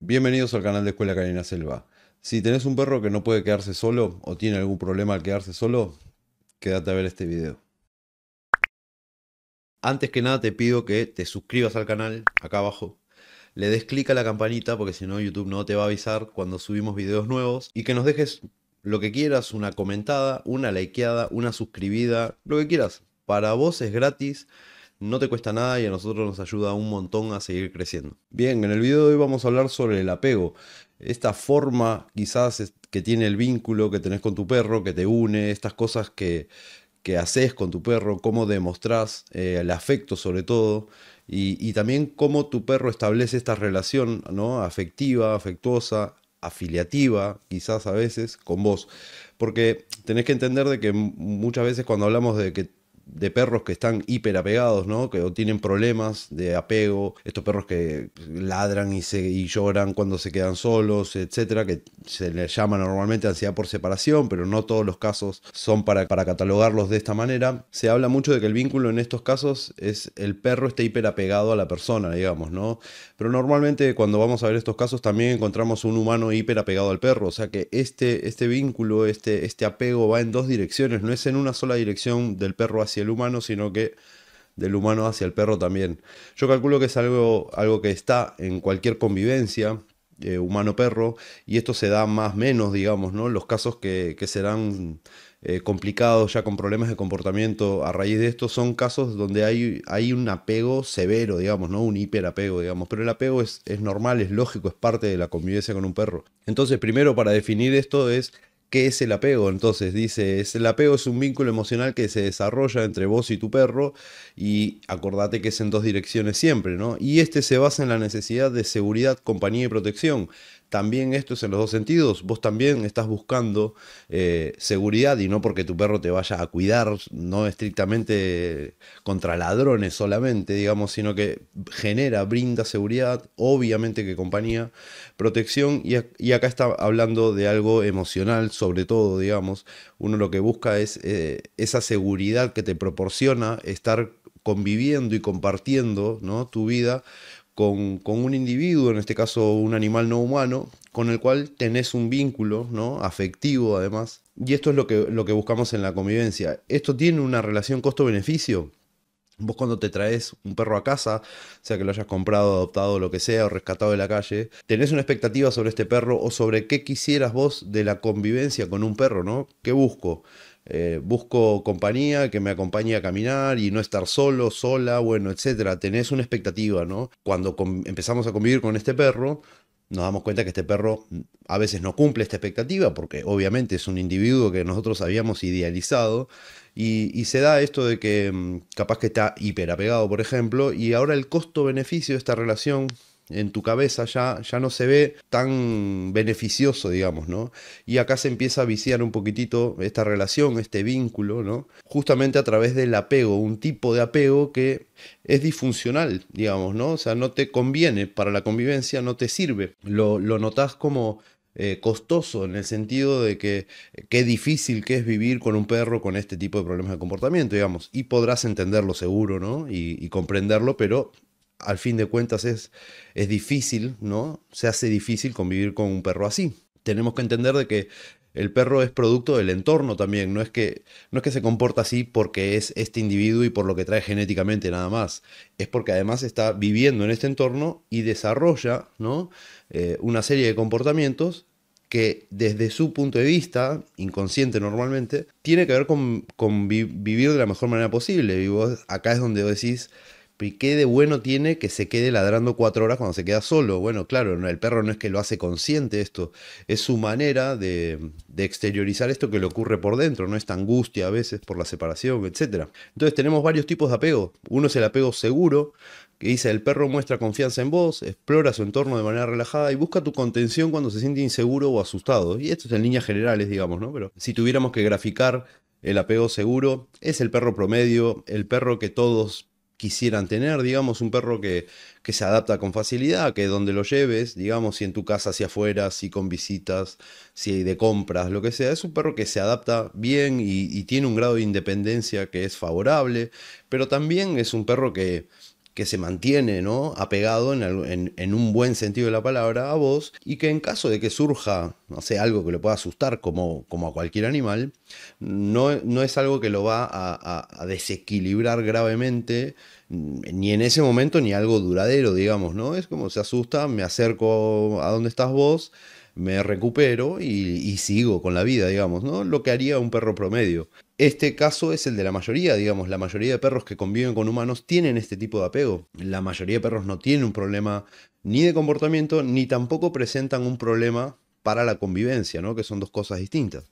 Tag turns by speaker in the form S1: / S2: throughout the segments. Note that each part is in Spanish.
S1: Bienvenidos al canal de Escuela Canina Selva. Si tenés un perro que no puede quedarse solo o tiene algún problema al quedarse solo, quédate a ver este video. Antes que nada te pido que te suscribas al canal, acá abajo. Le des clic a la campanita porque si no YouTube no te va a avisar cuando subimos videos nuevos. Y que nos dejes lo que quieras, una comentada, una likeada, una suscribida, lo que quieras. Para vos es gratis no te cuesta nada y a nosotros nos ayuda un montón a seguir creciendo. Bien, en el video de hoy vamos a hablar sobre el apego, esta forma quizás que tiene el vínculo que tenés con tu perro, que te une, estas cosas que, que haces con tu perro, cómo demostrás eh, el afecto sobre todo, y, también cómo tu perro establece esta relación ¿no? afectiva, afectuosa, afiliativa, quizás a veces, con vos. Porque tenés que entender de que muchas veces cuando hablamos de que de perros que están hiperapegados, ¿no? Que tienen problemas de apego, estos perros que ladran y, se, lloran cuando se quedan solos, etcétera, que se les llama normalmente ansiedad por separación, pero no todos los casos son para, para catalogarlos de esta manera. Se habla mucho de que el vínculo en estos casos es el perro está hiperapegado a la persona, digamos, ¿no? Pero normalmente cuando vamos a ver estos casos también encontramos un humano hiperapegado al perro, o sea que este, este vínculo, este, este apego va en dos direcciones, no es en una sola dirección del perro hacia el humano, sino que del humano hacia el perro también. Yo calculo que es algo, algo que está en cualquier convivencia, eh, humano-perro, y esto se da más menos, digamos, ¿no? Los casos que, que serán eh, complicados ya con problemas de comportamiento a raíz de esto son casos donde hay, hay un apego severo, digamos, ¿no? Un hiperapego, digamos, pero el apego es, es normal, es lógico, es parte de la convivencia con un perro. Entonces, primero para definir esto es ¿Qué es el apego? Entonces dice, el apego es un vínculo emocional que se desarrolla entre vos y tu perro y acordate que es en dos direcciones siempre, ¿no? Y este se basa en la necesidad de seguridad, compañía y protección también esto es en los dos sentidos. Vos también estás buscando eh, seguridad y no porque tu perro te vaya a cuidar, no estrictamente contra ladrones solamente, digamos, sino que genera, brinda seguridad, obviamente que compañía, protección y, acá está hablando de algo emocional sobre todo, digamos. Uno lo que busca es eh, esa seguridad que te proporciona estar conviviendo y compartiendo ¿no? tu vida con, un individuo, en este caso un animal no humano, con el cual tenés un vínculo, ¿no? Afectivo además. Y esto es lo que, lo que buscamos en la convivencia. Esto tiene una relación costo-beneficio. Vos cuando te traes un perro a casa, sea que lo hayas comprado, adoptado, lo que sea, o rescatado de la calle, tenés una expectativa sobre este perro o sobre qué quisieras vos de la convivencia con un perro, ¿no? ¿Qué busco? Eh, busco compañía que me acompañe a caminar y no estar solo, sola, bueno, etcétera. Tenés una expectativa, ¿no? Cuando empezamos a convivir con este perro, nos damos cuenta que este perro mm, a veces no cumple esta expectativa, porque obviamente es un individuo que nosotros habíamos idealizado, y, y se da esto de que mm, capaz que está hiperapegado, por ejemplo, y ahora el costo-beneficio de esta relación en tu cabeza, ya, ya no se ve tan beneficioso, digamos, ¿no? Y acá se empieza a viciar un poquitito esta relación, este vínculo, ¿no? Justamente a través del apego, un tipo de apego que es disfuncional, digamos, ¿no? O sea, no te conviene para la convivencia, no te sirve. Lo, lo notas como eh, costoso en el sentido de que eh, qué difícil que es vivir con un perro con este tipo de problemas de comportamiento, digamos, y podrás entenderlo seguro, ¿no? y comprenderlo, pero al fin de cuentas es, es difícil, ¿no? Se hace difícil convivir con un perro así. Tenemos que entender de que el perro es producto del entorno también, no es que, no es que se comporta así porque es este individuo y por lo que trae genéticamente nada más, es porque además está viviendo en este entorno y desarrolla ¿no? Eh, una serie de comportamientos que desde su punto de vista, inconsciente normalmente, tiene que ver con, vivir de la mejor manera posible. Y vos acá es donde decís, ¿Y qué de bueno tiene que se quede ladrando cuatro horas cuando se queda solo? Bueno, claro, el perro no es que lo hace consciente esto, es su manera de, exteriorizar esto que le ocurre por dentro, no esta angustia a veces por la separación, etc. Entonces tenemos varios tipos de apego. Uno es el apego seguro, que dice el perro muestra confianza en vos, explora su entorno de manera relajada y busca tu contención cuando se siente inseguro o asustado. Y esto es en líneas generales, digamos, ¿no? Pero si tuviéramos que graficar el apego seguro, es el perro promedio, el perro que todos quisieran tener, digamos, un perro que, que, se adapta con facilidad, que donde lo lleves, digamos, si en tu casa, si afuera, si con visitas, si hay de compras, lo que sea, es un perro que se adapta bien y, y tiene un grado de independencia que es favorable, pero también es un perro que, que se mantiene ¿no? apegado en, en, un buen sentido de la palabra a vos y que en caso de que surja, no algo que lo pueda asustar como, como a cualquier animal, no, no es algo que lo va a, desequilibrar gravemente mm, ni en ese momento ni algo duradero, digamos, ¿no? Es como se asusta, me acerco a donde estás vos, me recupero y, sigo con la vida, digamos, ¿no? Lo que haría un perro promedio. Este caso es el de la mayoría, digamos, la mayoría de perros que conviven con humanos tienen este tipo de apego. La mayoría de perros no tienen un problema ni de comportamiento, ni tampoco presentan un problema para la convivencia, ¿no? Que son dos cosas distintas.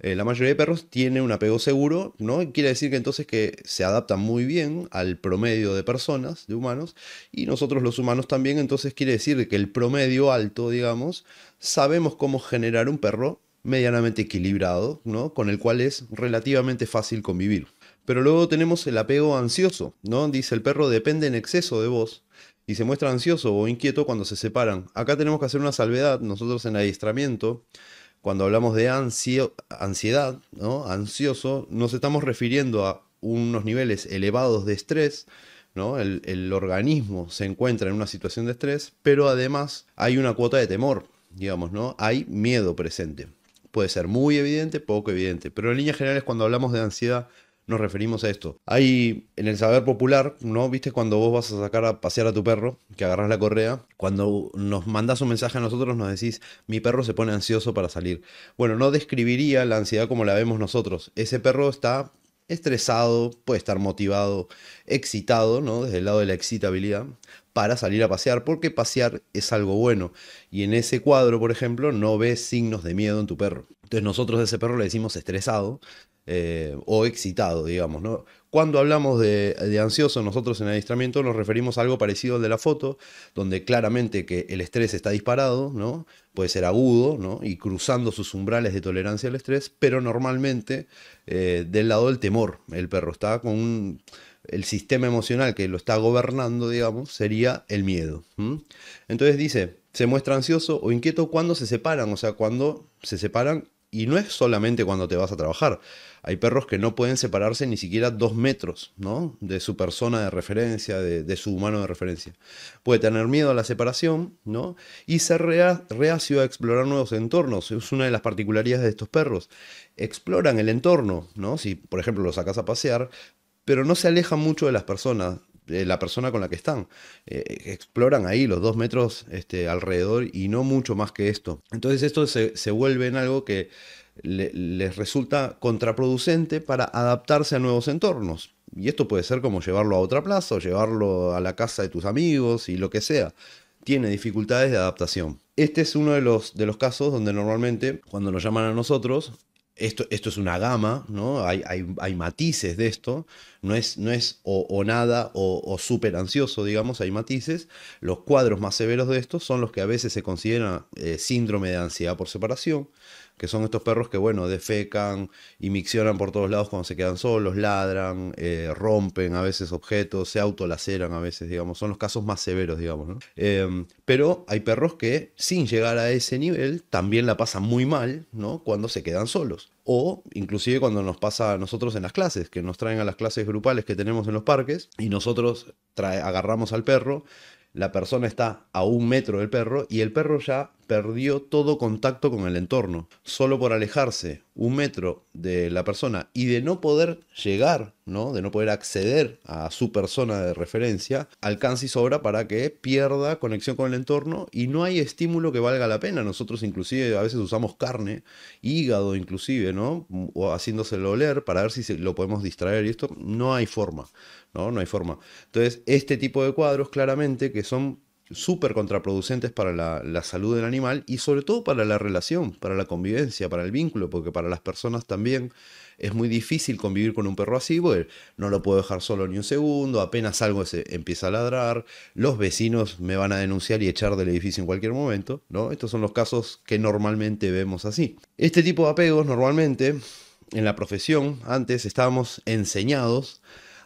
S1: Eh, la mayoría de perros tiene un apego seguro, ¿no? Quiere decir que entonces que se adaptan muy bien al promedio de personas, de humanos, y nosotros los humanos también, entonces quiere decir que el promedio alto, digamos, sabemos cómo generar un perro medianamente equilibrado, ¿no? Con el cual es relativamente fácil convivir. Pero luego tenemos el apego ansioso, ¿no? Dice el perro depende en exceso de vos y se muestra ansioso o inquieto cuando se separan. Acá tenemos que hacer una salvedad, nosotros en adiestramiento cuando hablamos de ansiedad, ¿no? ansioso, nos estamos refiriendo a unos niveles elevados de estrés, ¿no? El, organismo se encuentra en una situación de estrés, pero además hay una cuota de temor, digamos, ¿no? Hay miedo presente. Puede ser muy evidente, poco evidente, pero en líneas generales cuando hablamos de ansiedad nos referimos a esto. Hay en el saber popular, ¿no? ¿Viste cuando vos vas a sacar a pasear a tu perro, que agarras la correa? Cuando nos mandás un mensaje a nosotros nos decís, mi perro se pone ansioso para salir. Bueno, no describiría la ansiedad como la vemos nosotros. Ese perro está estresado, puede estar motivado, excitado, ¿no? Desde el lado de la excitabilidad, para salir a pasear, porque pasear es algo bueno. Y en ese cuadro, por ejemplo, no ves signos de miedo en tu perro. Entonces nosotros a ese perro le decimos estresado, eh, o excitado, digamos. Cuando hablamos de, ansioso, nosotros en adiestramiento nos referimos a algo parecido al de la foto, donde claramente que el estrés está disparado, ¿no? puede ser agudo y cruzando sus umbrales de tolerancia al estrés, pero normalmente eh, del lado del temor. El perro está con el sistema emocional que lo está gobernando, digamos, sería el miedo. Entonces dice, se muestra ansioso o inquieto cuando se separan, o sea, cuando se separan y no es solamente cuando te vas a trabajar. Hay perros que no pueden separarse ni siquiera dos metros, ¿no? De su persona de referencia, de, su humano de referencia. Puede tener miedo a la separación, ¿no? Y ser reacio a explorar nuevos entornos. Es una de las particularidades de estos perros. Exploran el entorno, ¿no? Si, por ejemplo, lo sacas a pasear, pero no se alejan mucho de las personas la persona con la que están. Eh, exploran ahí los dos metros este, alrededor y no mucho más que esto. Entonces esto se, vuelve en algo que les resulta contraproducente para adaptarse a nuevos entornos. Y esto puede ser como llevarlo a otra plaza o llevarlo a la casa de tus amigos y lo que sea. Tiene dificultades de adaptación. Este es uno de los, de los casos donde normalmente cuando nos llaman a nosotros esto, es una gama, ¿no? Hay, hay, matices de esto, no es, no es o, nada o, súper ansioso, digamos, hay matices. Los cuadros más severos de estos son los que a veces se consideran eh, síndrome de ansiedad por separación, que son estos perros que, bueno, defecan y miccionan por todos lados cuando se quedan solos, ladran, eh, rompen a veces objetos, se autolaceran a veces, digamos, son los casos más severos, digamos, ¿no? Em, pero hay perros que, sin llegar a ese nivel, también la pasan muy mal, ¿no? Cuando se quedan solos. O inclusive cuando nos pasa a nosotros en las clases, que nos traen a las clases grupales que tenemos en los parques y nosotros agarramos al perro la persona está a un metro del perro y el perro ya perdió todo contacto con el entorno. Solo por alejarse un metro de la persona y de no poder llegar, ¿no? de no poder acceder a su persona de referencia, alcanza y sobra para que pierda conexión con el entorno y no hay estímulo que valga la pena. Nosotros inclusive a veces usamos carne, hígado inclusive, ¿no? o haciéndoselo oler para ver si lo podemos distraer y esto no hay forma. No, no hay forma. Entonces, este tipo de cuadros claramente que son súper contraproducentes para la, salud del animal y sobre todo para la relación, para la convivencia, para el vínculo, porque para las personas también es muy difícil convivir con un perro así, porque no lo puedo dejar solo ni un segundo, apenas algo se empieza a ladrar, los vecinos me van a denunciar y echar del edificio en cualquier momento, ¿no? Estos son los casos que normalmente vemos así. Este tipo de apegos normalmente en la profesión antes estábamos enseñados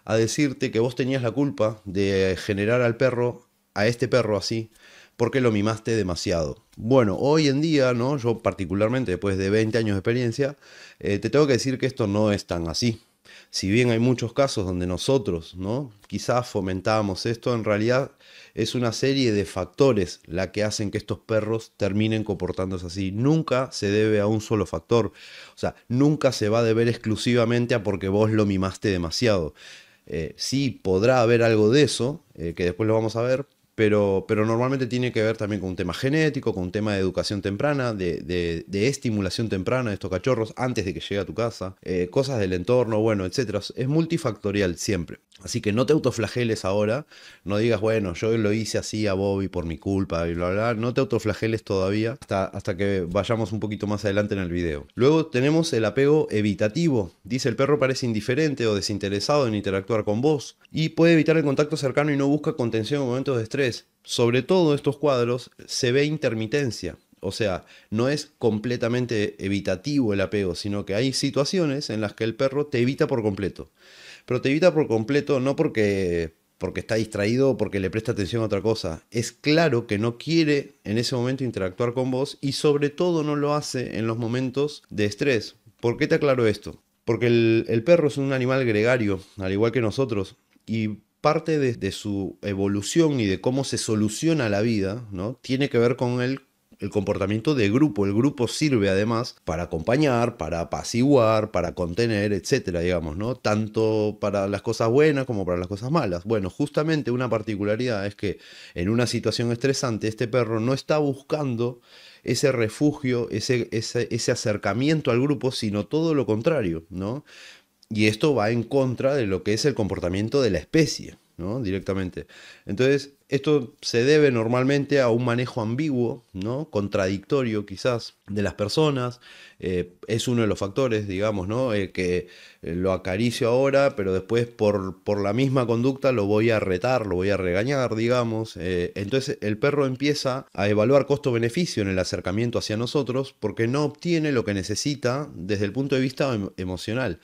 S1: a decirte que vos tenías la culpa de generar al perro a este perro así porque lo mimaste demasiado. Bueno, hoy en día, ¿no? Yo particularmente, después de 20 años de experiencia, eh, te tengo que decir que esto no es tan así. Si bien hay muchos casos donde nosotros, ¿no? Quizás fomentábamos esto, en realidad es una serie de factores la que hacen que estos perros terminen comportándose así. Nunca se debe a un solo factor. O sea, nunca se va a deber exclusivamente a porque vos lo mimaste demasiado. si eh, sí podrá haber algo de eso, eh, que después lo vamos a ver, pero, normalmente tiene que ver también con un tema genético, con un tema de educación temprana, de, estimulación temprana de estos cachorros antes de que llegue a tu casa, eh, cosas del entorno, bueno, etc. Es multifactorial siempre. Así que no te autoflageles ahora, no digas, bueno, yo lo hice así a Bobby por mi culpa y bla, bla, no te autoflageles todavía hasta, hasta que vayamos un poquito más adelante en el video. Luego tenemos el apego evitativo, dice el perro parece indiferente o desinteresado en interactuar con vos y puede evitar el contacto cercano y no busca contención en momentos de estrés. Sobre todo estos cuadros se ve intermitencia, o sea, no es completamente evitativo el apego, sino que hay situaciones en las que el perro te evita por completo pero te evita por completo, no porque, porque está distraído o porque le presta atención a otra cosa. Es claro que no quiere en ese momento interactuar con vos y sobre todo no lo hace en los momentos de estrés. ¿Por qué te aclaro esto? Porque el, perro es un animal gregario, al igual que nosotros, y parte de, de, su evolución y de cómo se soluciona la vida, ¿no? Tiene que ver con el el comportamiento de grupo. El grupo sirve además para acompañar, para apaciguar, para contener, etcétera, digamos, ¿no? Tanto para las cosas buenas como para las cosas malas. Bueno, justamente una particularidad es que en una situación estresante este perro no está buscando ese refugio, ese, ese, ese acercamiento al grupo, sino todo lo contrario, ¿no? Y esto va en contra de lo que es el comportamiento de la especie directamente. Entonces, esto se debe normalmente a un manejo ambiguo, ¿no? contradictorio quizás de las personas. Eh, es uno de los factores, digamos, ¿no? Eh, que eh, lo acaricio ahora, pero después por, la misma conducta lo voy a retar, lo voy a regañar, digamos. entonces el perro empieza a evaluar costo-beneficio en el acercamiento hacia nosotros porque no obtiene lo que necesita desde el punto de vista emocional.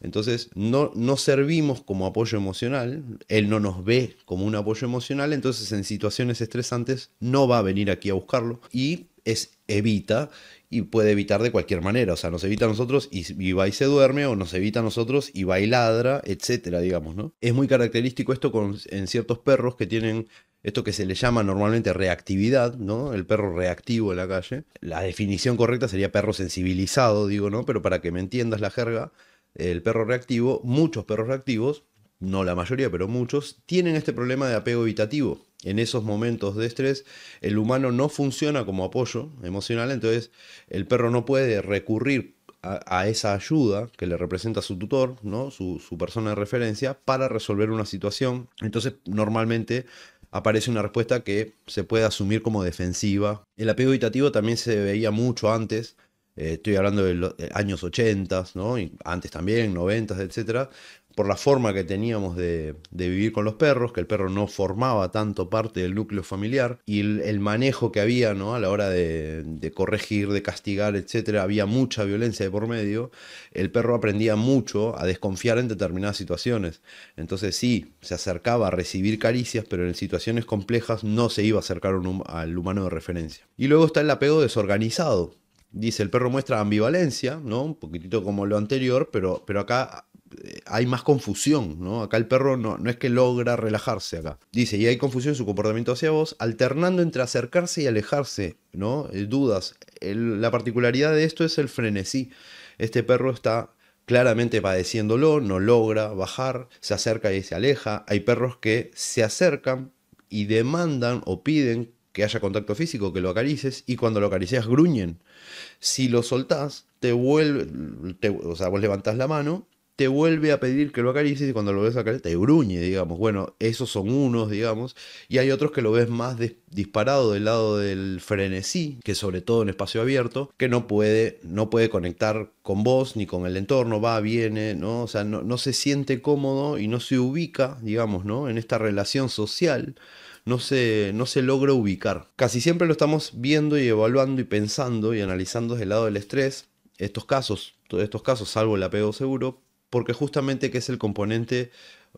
S1: Entonces, no, no servimos como apoyo emocional, él no nos ve como un apoyo emocional, entonces en situaciones estresantes no va a venir aquí a buscarlo y es evita y puede evitar de cualquier manera. O sea, nos evita a nosotros y, va y se duerme, o nos evita a nosotros y va y ladra, etcétera, digamos, ¿no? Es muy característico esto en ciertos perros que tienen esto que se le llama normalmente reactividad, ¿no? El perro reactivo en la calle. La definición correcta sería perro sensibilizado, digo, ¿no? Pero para que me entiendas la jerga, el perro reactivo, muchos perros reactivos, no la mayoría, pero muchos, tienen este problema de apego evitativo. En esos momentos de estrés, el humano no funciona como apoyo emocional, entonces el perro no puede recurrir a, esa ayuda que le representa su tutor, ¿no? su, su persona de referencia, para resolver una situación. Entonces, normalmente aparece una respuesta que se puede asumir como defensiva. El apego evitativo también se veía mucho antes eh, estoy hablando de los años 80, ¿no? antes también, 90, etc., por la forma que teníamos de, vivir con los perros, que el perro no formaba tanto parte del núcleo familiar, y el, manejo que había ¿no? a la hora de, corregir, de castigar, etc., había mucha violencia de por medio, el perro aprendía mucho a desconfiar en determinadas situaciones. Entonces sí, se acercaba a recibir caricias, pero en situaciones complejas no se iba a acercar al humano de referencia. Y luego está el apego desorganizado, Dice, el perro muestra ambivalencia, ¿no? Un poquitito como lo anterior, pero, pero acá eh, hay más confusión, ¿no? Acá el perro no, no es que logra relajarse acá. Dice, y hay confusión en su comportamiento hacia vos, alternando entre acercarse y alejarse, ¿no? Eh, dudas. la particularidad de esto es el frenesí. Este perro está claramente padeciéndolo, no logra bajar, se acerca y se aleja. Hay perros que se acercan y demandan o piden que haya contacto físico, que lo acarices, y cuando lo acaricias gruñen. Si lo soltás, te vuelve, o sea, vos levantás la mano, te vuelve a pedir que lo acarices, y cuando lo ves acariciar te gruñe, digamos. Bueno, esos son unos, digamos, y hay otros que lo ves más disparado del lado del frenesí, que sobre todo en espacio abierto, que no puede, no puede conectar con vos ni con el entorno, va, viene, ¿no? O sea, no, no se siente cómodo y no se ubica, digamos, ¿no? En esta relación social no se, no se logra ubicar. Casi siempre lo estamos viendo y evaluando y pensando y analizando desde el lado del estrés, estos casos, todos estos casos, salvo el apego seguro, porque justamente que es el componente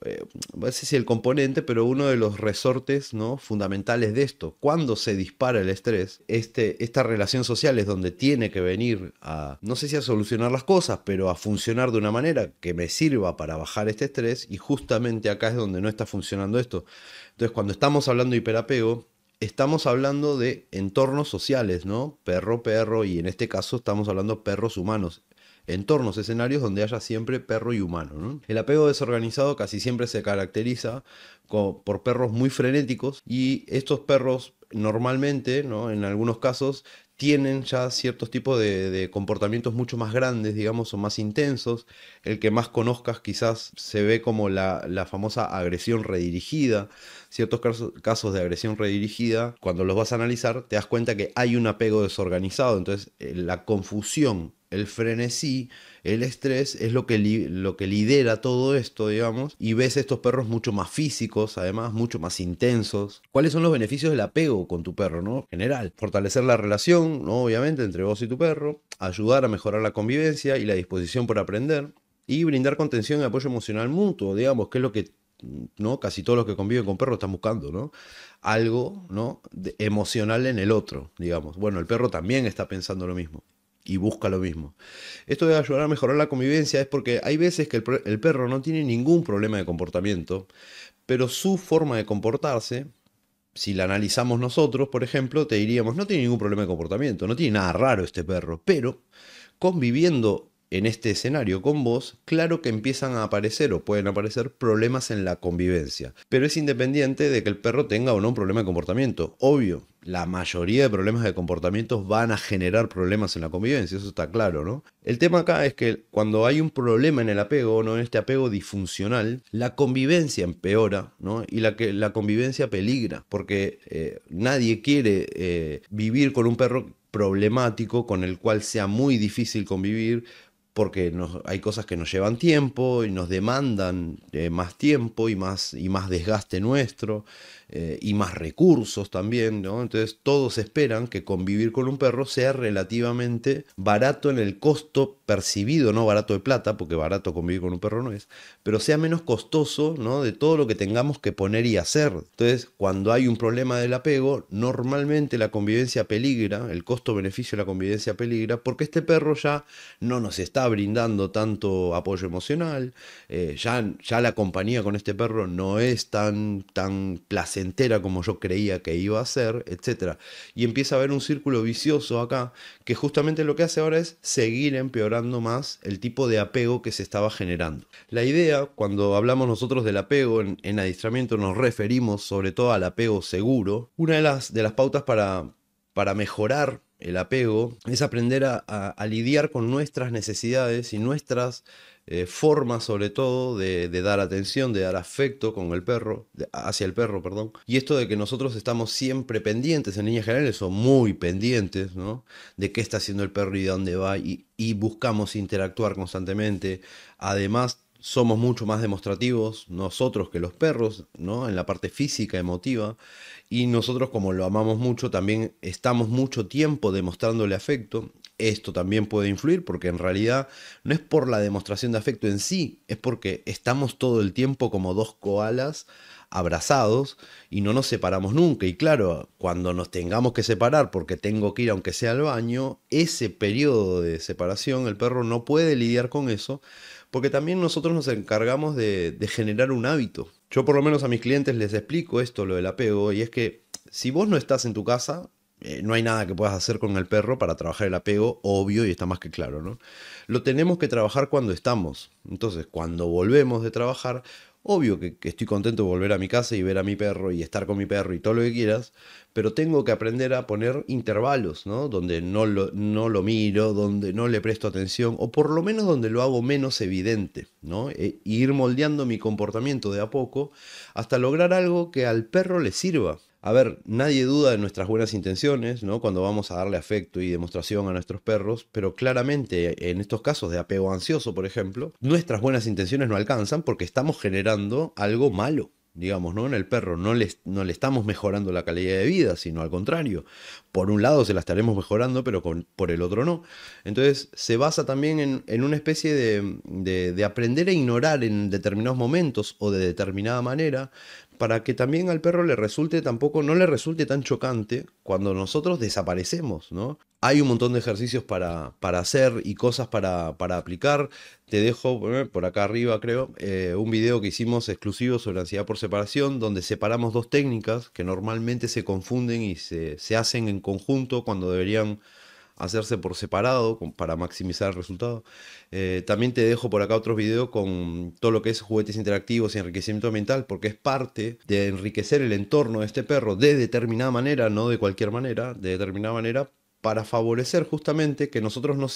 S1: eh, no sé si el componente, pero uno de los resortes ¿no? fundamentales de esto. Cuando se dispara el estrés, este, esta relación social es donde tiene que venir a, no sé si a solucionar las cosas, pero a funcionar de una manera que me sirva para bajar este estrés y justamente acá es donde no está funcionando esto. Entonces, cuando estamos hablando de hiperapego, estamos hablando de entornos sociales, ¿no? Perro, perro, y en este caso estamos hablando perros humanos entornos, escenarios donde haya siempre perro y humano. El apego desorganizado casi siempre se caracteriza por perros muy frenéticos y estos perros normalmente, ¿no? en algunos casos, tienen ya ciertos tipos de, comportamientos mucho más grandes, digamos, o más intensos. El que más conozcas quizás se ve como la, famosa agresión redirigida. Ciertos casos, de agresión redirigida, cuando los vas a analizar, te das cuenta que hay un apego desorganizado. Entonces, eh, la confusión el frenesí, el estrés es lo que, lo que lidera todo esto, digamos, y ves estos perros mucho más físicos, además, mucho más intensos. ¿Cuáles son los beneficios del apego con tu perro, no? General, fortalecer la relación, ¿no? obviamente, entre vos y tu perro, ayudar a mejorar la convivencia y la disposición por aprender, y brindar contención y apoyo emocional mutuo, digamos, que es lo que ¿no? Casi todos los que conviven con perros están buscando, ¿no? Algo, ¿no? De emocional en el otro, digamos. Bueno, el perro también está pensando lo mismo y busca lo mismo. Esto debe ayudar a mejorar la convivencia es porque hay veces que el, el perro no tiene ningún problema de comportamiento, pero su forma de comportarse si la analizamos nosotros, por ejemplo, te diríamos, no tiene ningún problema de comportamiento, no tiene nada raro este perro, pero conviviendo en este escenario con vos, claro que empiezan a aparecer o pueden aparecer problemas en la convivencia. Pero es independiente de que el perro tenga o no un problema de comportamiento. Obvio, la mayoría de problemas de comportamiento van a generar problemas en la convivencia, eso está claro, ¿no? El tema acá es que cuando hay un problema en el apego, ¿no? En este apego disfuncional, la convivencia empeora, ¿no? Y la, la convivencia peligra, porque eh, nadie quiere eh, vivir con un perro problemático con el cual sea muy difícil convivir porque hay cosas que nos llevan tiempo y nos demandan eh, más tiempo y más, y más desgaste nuestro eh, y más recursos también, ¿no? Entonces todos esperan que convivir con un perro sea relativamente barato en el costo percibido, no barato de plata, porque barato convivir con un perro no es, pero sea menos costoso, ¿no? De todo lo que tengamos que poner y hacer. Entonces, cuando hay un problema del apego, normalmente la convivencia peligra, el costo-beneficio de la convivencia peligra, porque este perro ya no nos está brindando tanto apoyo emocional, eh, ya, ya la compañía con este perro no es tan, tan placentera como yo creía que iba a ser, etc. Y empieza a haber un círculo vicioso acá que justamente lo que hace ahora es seguir empeorando más el tipo de apego que se estaba generando. La idea, cuando hablamos nosotros del apego en, en adiestramiento, nos referimos sobre todo al apego seguro. Una de las, de las pautas para, para mejorar el apego, es aprender a, lidiar con nuestras necesidades y nuestras eh, formas, sobre todo, de, dar atención, de dar afecto con el perro, hacia el perro, perdón. Y esto de que nosotros estamos siempre pendientes, en líneas generales, o muy pendientes, ¿no? De qué está haciendo el perro y dónde va, y, y buscamos interactuar constantemente. Además, somos mucho más demostrativos nosotros que los perros, ¿no? En la parte física, emotiva. Y nosotros, como lo amamos mucho, también estamos mucho tiempo demostrándole afecto. Esto también puede influir porque en realidad no es por la demostración de afecto en sí, es porque estamos todo el tiempo como dos koalas abrazados y no nos separamos nunca. Y claro, cuando nos tengamos que separar porque tengo que ir aunque sea al baño, ese periodo de separación, el perro no puede lidiar con eso porque también nosotros nos encargamos de, generar un hábito. Yo por lo menos a mis clientes les explico esto, lo del apego, y es que si vos no estás en tu casa, eh, no hay nada que puedas hacer con el perro para trabajar el apego, obvio, y está más que claro, ¿no? Lo tenemos que trabajar cuando estamos. Entonces, cuando volvemos de trabajar, Obvio que, estoy contento de volver a mi casa y ver a mi perro y estar con mi perro y todo lo que quieras, pero tengo que aprender a poner intervalos, ¿no? Donde no lo, no lo miro, donde no le presto atención, o por lo menos donde lo hago menos evidente, ¿no? E ir moldeando mi comportamiento de a poco hasta lograr algo que al perro le sirva, a ver, nadie duda de nuestras buenas intenciones, ¿no? Cuando vamos a darle afecto y demostración a nuestros perros, pero claramente en estos casos de apego ansioso, por ejemplo, nuestras buenas intenciones no alcanzan porque estamos generando algo malo digamos, ¿no? En el perro no le, no le estamos mejorando la calidad de vida, sino al contrario. Por un lado se la estaremos mejorando, pero por el otro no. Entonces se basa también en, una especie de, de, de, aprender a ignorar en determinados momentos o de determinada manera para que también al perro le resulte tampoco, no le resulte tan chocante cuando nosotros desaparecemos, ¿no? Hay un montón de ejercicios para, para hacer y cosas para, para, aplicar. Te dejo eh, por acá arriba, creo, eh, un video que hicimos exclusivo sobre ansiedad por separación, donde separamos dos técnicas que normalmente se confunden y se, se hacen en conjunto cuando deberían hacerse por separado para maximizar el resultado. Eh, también te dejo por acá otros videos con todo lo que es juguetes interactivos y enriquecimiento ambiental porque es parte de enriquecer el entorno de este perro de determinada manera, no de cualquier manera, de determinada manera, para favorecer justamente que nosotros no,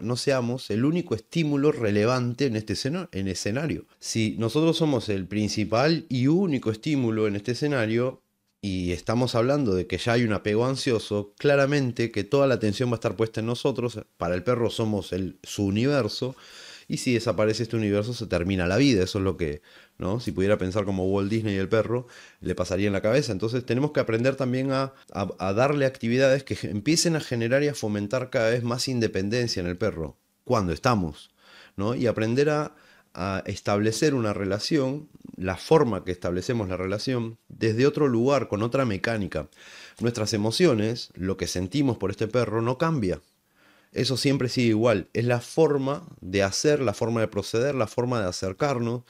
S1: no, seamos el único estímulo relevante en este escenario. Si nosotros somos el principal y único estímulo en este escenario, y estamos hablando de que ya hay un apego ansioso, claramente que toda la atención va a estar puesta en nosotros, para el perro somos su universo, y si desaparece este universo se termina la vida, eso es lo que, ¿no? Si pudiera pensar como Walt Disney y el perro, le pasaría en la cabeza. Entonces tenemos que aprender también a, a darle actividades que empiecen a generar y a fomentar cada vez más independencia en el perro, cuando estamos, ¿no? Y aprender a a establecer una relación, la forma que establecemos la relación, desde otro lugar, con otra mecánica. Nuestras emociones, lo que sentimos por este perro, no cambia. Eso siempre sigue igual. Es la forma de hacer, la forma de proceder, la forma de acercarnos,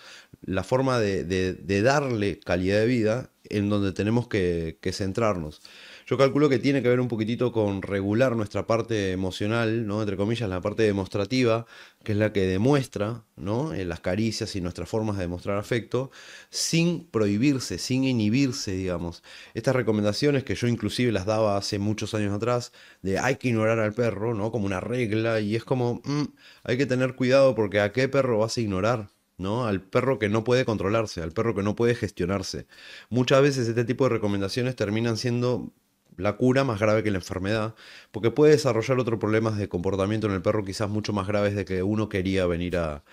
S1: la forma de, darle calidad de vida en donde tenemos que centrarnos. Yo calculo que tiene que ver un poquitito con regular nuestra parte emocional, ¿no? Entre comillas, la parte demostrativa, que es la que demuestra, ¿no? Eh, las caricias y nuestras formas de demostrar afecto, sin prohibirse, sin inhibirse, digamos. Estas recomendaciones que yo inclusive las daba hace muchos años atrás, de hay que ignorar al perro, ¿no? Como una regla, y es como, mm, hay que tener cuidado porque a qué perro vas a ignorar, ¿no? Al perro que no puede controlarse, al perro que no puede gestionarse. Muchas veces este tipo de recomendaciones terminan siendo la cura más grave que la enfermedad, porque puede desarrollar otros problemas de comportamiento en el perro quizás mucho más graves de que uno quería venir a,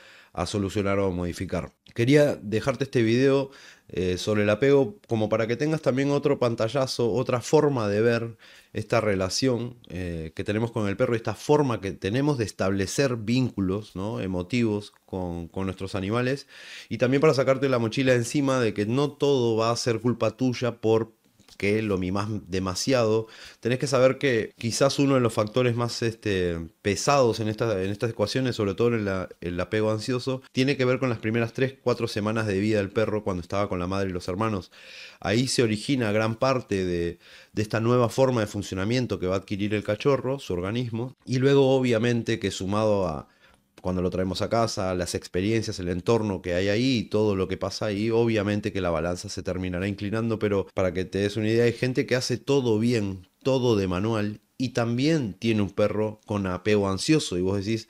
S1: solucionar o modificar. Quería dejarte este video eh, sobre el apego como para que tengas también otro pantallazo, otra forma de ver esta relación eh, que tenemos con el perro, esta forma que tenemos de establecer vínculos ¿no? emotivos con, con, nuestros animales y también para sacarte la mochila encima de que no todo va a ser culpa tuya por que lo más demasiado. Tenés que saber que quizás uno de los factores más este, pesados en, en estas ecuaciones, sobre todo en el apego ansioso, tiene que ver con las primeras 3, 4 semanas de vida del perro cuando estaba con la madre y los hermanos. Ahí se origina gran parte de esta nueva forma de funcionamiento que va a adquirir el cachorro, su organismo, y luego obviamente que sumado a cuando lo traemos a casa, las experiencias, el entorno que hay ahí, todo lo que pasa ahí, obviamente que la balanza se terminará inclinando, pero para que te des una idea, hay gente que hace todo bien, todo de manual, y también tiene un perro con apego ansioso, y vos decís,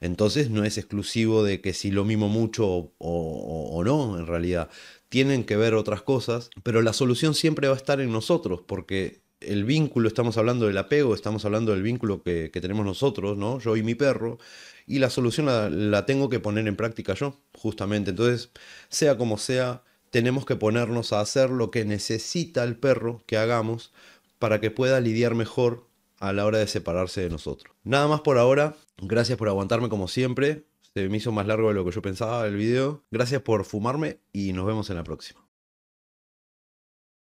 S1: entonces no es exclusivo de que si lo mimo mucho o, o no, en realidad, tienen que ver otras cosas, pero la solución siempre va a estar en nosotros, porque el vínculo, estamos hablando del apego, estamos hablando del vínculo que, tenemos nosotros, ¿no? Yo y mi perro, y la solución la, la, tengo que poner en práctica yo, justamente. Entonces, sea como sea, tenemos que ponernos a hacer lo que necesita el perro que hagamos para que pueda lidiar mejor a la hora de separarse de nosotros. Nada más por ahora, gracias por aguantarme como siempre. Se me hizo más largo de lo que yo pensaba el video. Gracias por fumarme y nos vemos en la próxima.